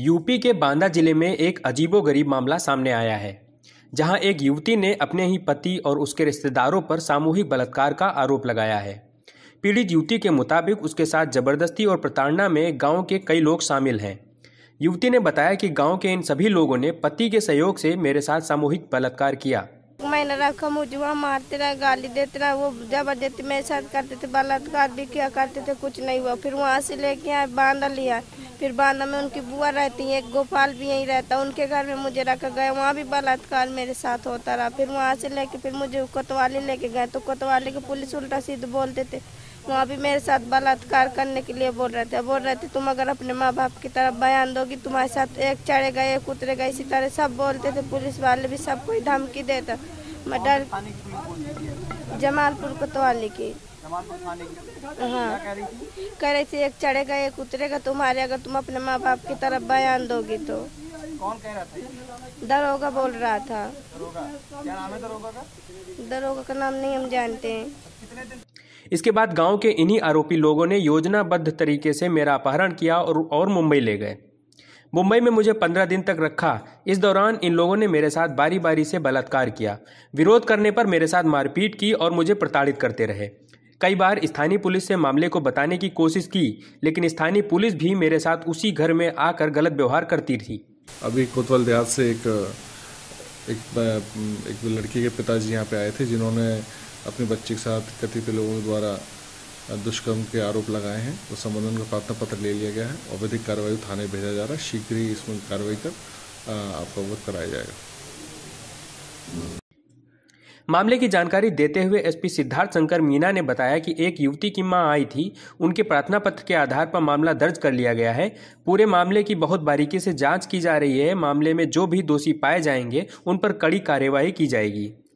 UP के बांदा जिले में एक अजीबोगरीब मामला सामने आया है जहां एक युवती ने अपने ही पति और उसके रिश्तेदारों पर सामूहिक बलात्कार का आरोप लगाया है पीड़ित युवती के मुताबिक उसके साथ जबरदस्ती और प्रताड़ना में गांव के कई लोग शामिल हैं युवती ने बताया कि गांव के इन सभी लोगों ने पति के सहयोग से मेरे साथ सामूहिक बलात्कार किया मैंने रखा मुझुआ मारते रहा गाली देते रहा वो जबरदस्ती मेरे साथ करते थे बलात्कार भी किया करते थे कुछ नहीं हुआ फिर वहाँ से लेके आए बांध लिया फिर बांदा में उनकी बुआ रहती है एक गोपाल भी यहीं रहता है उनके घर में मुझे रखा गया वहाँ भी बलात्कार मेरे साथ होता रहा फिर वहाँ से लेके फिर मुझे कोतवाली लेके गए तो कोतवाली के पुलिस उल्टा सीध बोलते थे वहाँ भी मेरे साथ बलात्कार करने के लिए बोल रहे थे बोल रहे थे तुम अगर अपने माँ बाप की तरफ बयान दोगी तुम्हारे साथ एक चढ़ेगा एक उतरेगा इसी तरह सब बोलते थे पुलिस वाले भी सबको धमकी देता मैं डर जमालपुर कोतवाली की हाँ कह रही थी एक चढ़ेगा एक उतरेगा तुम्हारे अगर तुम अपने माँ बाप की तरफ बयान दोगी तो कौन कह रहा था दरोगा बोल रहा था दरोगा क्या नाम है दरोगा का दरोगा का नाम नहीं हम जानते हैं इसके बाद गांव के इन्हीं आरोपी लोगों ने योजनाबद्ध तरीके से मेरा अपहरण किया और, और मुंबई ले गए मुंबई में मुझे पंद्रह दिन तक रखा इस दौरान इन लोगों ने मेरे साथ बारी बारी से बलात्कार किया विरोध करने पर मेरे साथ मारपीट की और मुझे प्रताड़ित करते रहे कई बार स्थानीय पुलिस से मामले को बताने की कोशिश की लेकिन स्थानीय पुलिस भी मेरे साथ उसी घर में आकर गलत व्यवहार करती थी अभी कोतवाल देहात से एक एक एक लड़की के पिताजी यहाँ पे आए थे जिन्होंने अपने बच्चे के साथ कथित लोगों द्वारा दुष्कर्म के आरोप लगाए हैं उस संबंध में प्रार्थना पत्र ले लिया गया है और कार्रवाई थाने भेजा जा रहा है शीघ्र ही इसमें कार्रवाई कर आपका अवगत कराया जाएगा मामले की जानकारी देते हुए एसपी सिद्धार्थ शंकर मीना ने बताया कि एक युवती की मां आई थी उनके प्रार्थना पत्र के आधार पर मामला दर्ज कर लिया गया है पूरे मामले की बहुत बारीकी से जांच की जा रही है मामले में जो भी दोषी पाए जाएंगे उन पर कड़ी कार्रवाई की जाएगी